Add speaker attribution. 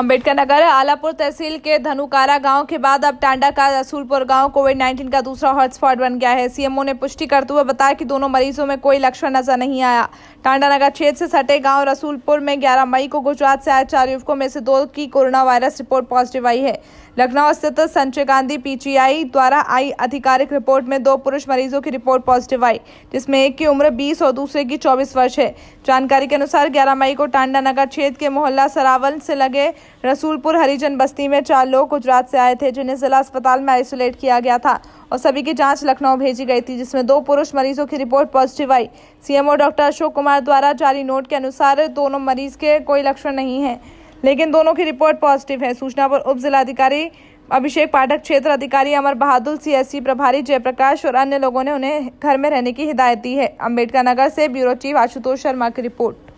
Speaker 1: अंबेडकर नगर आलापुर तहसील के धनुकारा गांव के बाद अब टांडा का रसूलपुर गांव कोविड 19 का दूसरा हॉटस्पॉट बन गया है सीएमओ ने पुष्टि करते हुए बताया कि दोनों मरीजों में कोई लक्षण नजर नहीं आया टांडा नगर क्षेत्र से सटे गांव रसूलपुर में 11 मई को गुजरात से आए चार युवकों में से दो की कोरोना वायरस रिपोर्ट पॉजिटिव आई है लखनऊ स्थित संजय गांधी पीजीआई द्वारा आई आधिकारिक रिपोर्ट में दो पुरुष मरीजों की रिपोर्ट पॉजिटिव आई जिसमें एक की उम्र 20 और दूसरे की 24 वर्ष है जानकारी के अनुसार 11 मई को टांडा नगर क्षेत्र के मोहल्ला सरावल से लगे रसूलपुर हरिजन बस्ती में चार लोग गुजरात से आए थे जिन्हें जिला अस्पताल में आइसोलेट किया गया था और सभी की जांच लखनऊ भेजी गई थी जिसमें दो पुरुष मरीजों की रिपोर्ट पॉजिटिव आई सीएमओ डॉक्टर अशोक कुमार द्वारा जारी नोट के अनुसार दोनों मरीज के कोई लक्षण नहीं है लेकिन दोनों की रिपोर्ट पॉजिटिव है सूचना पर उप जिलाधिकारी अभिषेक पाठक क्षेत्र अधिकारी अमर बहादुर सीएससी प्रभारी जयप्रकाश और अन्य लोगों ने उन्हें घर में रहने की हिदायत दी है अम्बेडकर नगर से ब्यूरो चीफ आशुतोष शर्मा की रिपोर्ट